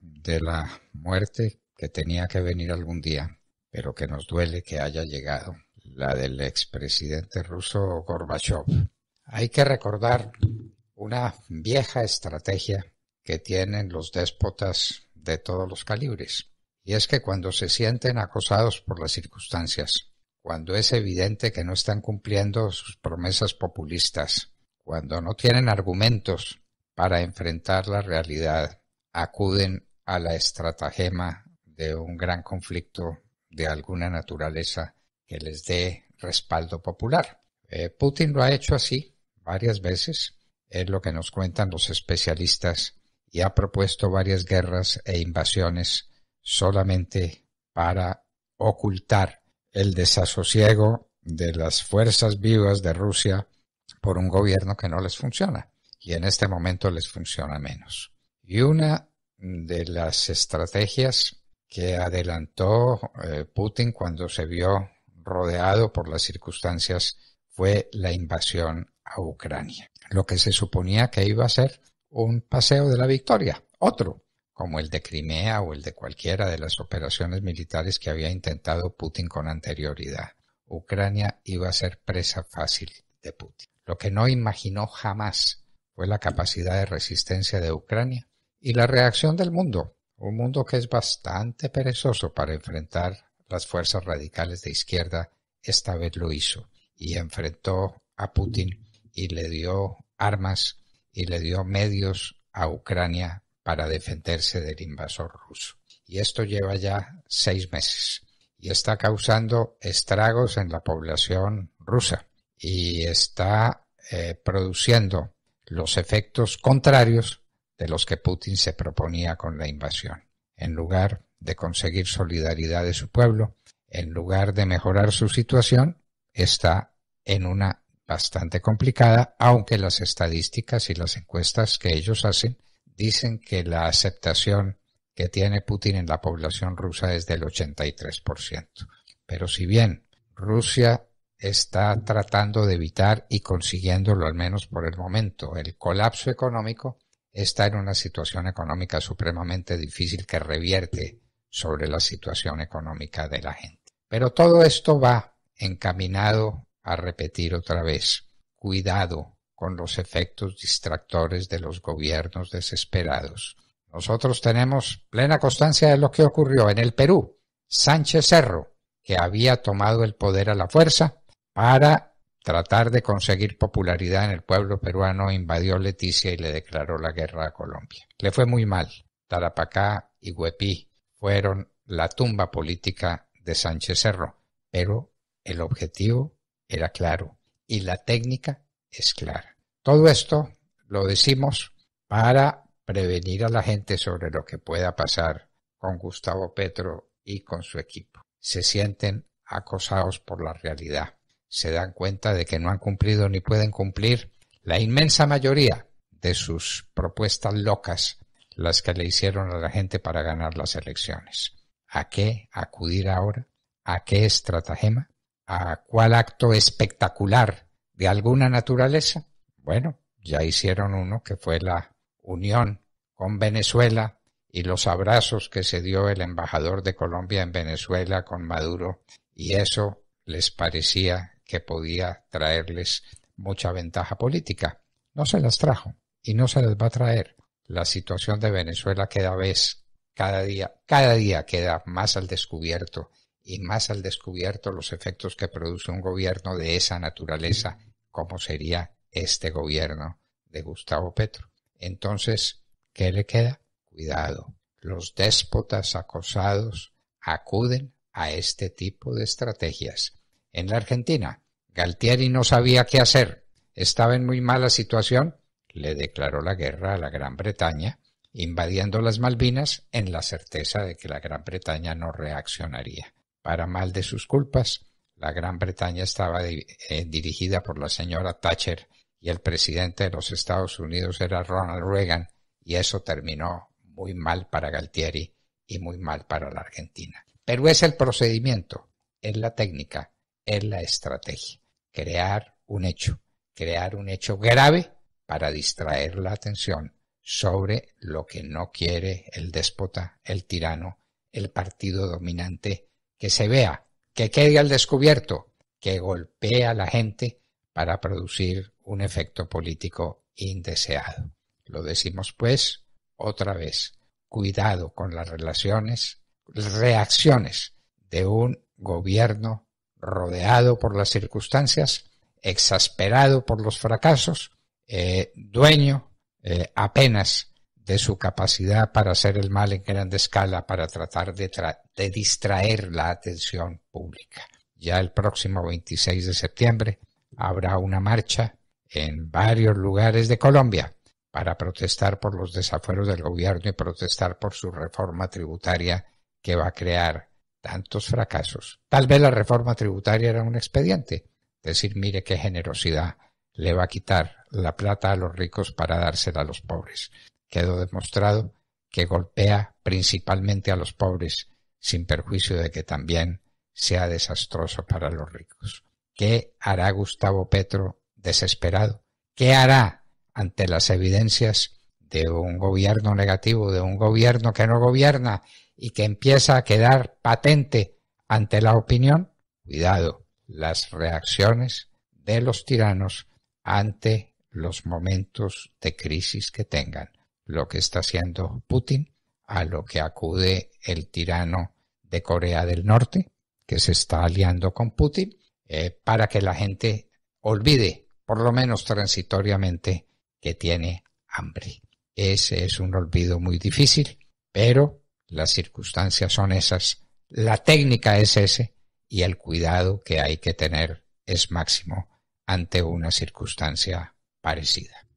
de la muerte que tenía que venir algún día, pero que nos duele que haya llegado, la del expresidente ruso Gorbachev. Hay que recordar una vieja estrategia que tienen los déspotas de todos los calibres, y es que cuando se sienten acosados por las circunstancias, cuando es evidente que no están cumpliendo sus promesas populistas, cuando no tienen argumentos para enfrentar la realidad, acuden a la estratagema de un gran conflicto de alguna naturaleza que les dé respaldo popular. Eh, Putin lo ha hecho así varias veces, es lo que nos cuentan los especialistas, y ha propuesto varias guerras e invasiones solamente para ocultar el desasosiego de las fuerzas vivas de Rusia por un gobierno que no les funciona y en este momento les funciona menos. Y una de las estrategias que adelantó eh, Putin cuando se vio rodeado por las circunstancias fue la invasión a Ucrania. Lo que se suponía que iba a ser un paseo de la victoria, otro, como el de Crimea o el de cualquiera de las operaciones militares que había intentado Putin con anterioridad. Ucrania iba a ser presa fácil de Putin. Lo que no imaginó jamás fue la capacidad de resistencia de Ucrania y la reacción del mundo, un mundo que es bastante perezoso para enfrentar las fuerzas radicales de izquierda, esta vez lo hizo y enfrentó a Putin y le dio armas y le dio medios a Ucrania para defenderse del invasor ruso. Y esto lleva ya seis meses y está causando estragos en la población rusa y está eh, produciendo los efectos contrarios de los que Putin se proponía con la invasión. En lugar de conseguir solidaridad de su pueblo, en lugar de mejorar su situación, está en una bastante complicada, aunque las estadísticas y las encuestas que ellos hacen dicen que la aceptación que tiene Putin en la población rusa es del 83%. Pero si bien Rusia está tratando de evitar y consiguiéndolo al menos por el momento el colapso económico, está en una situación económica supremamente difícil que revierte sobre la situación económica de la gente. Pero todo esto va encaminado a repetir otra vez, cuidado con los efectos distractores de los gobiernos desesperados. Nosotros tenemos plena constancia de lo que ocurrió en el Perú. Sánchez Cerro, que había tomado el poder a la fuerza para tratar de conseguir popularidad en el pueblo peruano, invadió Leticia y le declaró la guerra a Colombia. Le fue muy mal. Tarapacá y Huepí fueron la tumba política de Sánchez Cerro, pero el objetivo era claro y la técnica es clara. Todo esto lo decimos para prevenir a la gente sobre lo que pueda pasar con Gustavo Petro y con su equipo. Se sienten acosados por la realidad se dan cuenta de que no han cumplido ni pueden cumplir la inmensa mayoría de sus propuestas locas, las que le hicieron a la gente para ganar las elecciones. ¿A qué acudir ahora? ¿A qué estratagema? ¿A cuál acto espectacular de alguna naturaleza? Bueno, ya hicieron uno que fue la unión con Venezuela y los abrazos que se dio el embajador de Colombia en Venezuela con Maduro y eso les parecía que podía traerles mucha ventaja política. No se las trajo y no se las va a traer. La situación de Venezuela cada vez, cada día, cada día queda más al descubierto y más al descubierto los efectos que produce un gobierno de esa naturaleza, como sería este gobierno de Gustavo Petro. Entonces, ¿qué le queda? Cuidado. Los déspotas acosados acuden a este tipo de estrategias en la Argentina. Galtieri no sabía qué hacer, estaba en muy mala situación, le declaró la guerra a la Gran Bretaña, invadiendo las Malvinas en la certeza de que la Gran Bretaña no reaccionaría. Para mal de sus culpas, la Gran Bretaña estaba eh, dirigida por la señora Thatcher y el presidente de los Estados Unidos era Ronald Reagan y eso terminó muy mal para Galtieri y muy mal para la Argentina. Pero es el procedimiento, es la técnica, es la estrategia, crear un hecho, crear un hecho grave para distraer la atención sobre lo que no quiere el déspota, el tirano, el partido dominante, que se vea, que quede al descubierto, que golpee a la gente para producir un efecto político indeseado. Lo decimos pues otra vez, cuidado con las relaciones, reacciones de un gobierno rodeado por las circunstancias, exasperado por los fracasos, eh, dueño eh, apenas de su capacidad para hacer el mal en grande escala, para tratar de, de distraer la atención pública. Ya el próximo 26 de septiembre habrá una marcha en varios lugares de Colombia para protestar por los desafueros del gobierno y protestar por su reforma tributaria que va a crear tantos fracasos. Tal vez la reforma tributaria era un expediente. Decir, mire qué generosidad le va a quitar la plata a los ricos para dársela a los pobres. Quedó demostrado que golpea principalmente a los pobres sin perjuicio de que también sea desastroso para los ricos. ¿Qué hará Gustavo Petro desesperado? ¿Qué hará ante las evidencias de un gobierno negativo, de un gobierno que no gobierna y que empieza a quedar patente ante la opinión, cuidado, las reacciones de los tiranos ante los momentos de crisis que tengan. Lo que está haciendo Putin, a lo que acude el tirano de Corea del Norte, que se está aliando con Putin, eh, para que la gente olvide, por lo menos transitoriamente, que tiene hambre. Ese es un olvido muy difícil, pero las circunstancias son esas, la técnica es ese y el cuidado que hay que tener es máximo ante una circunstancia parecida.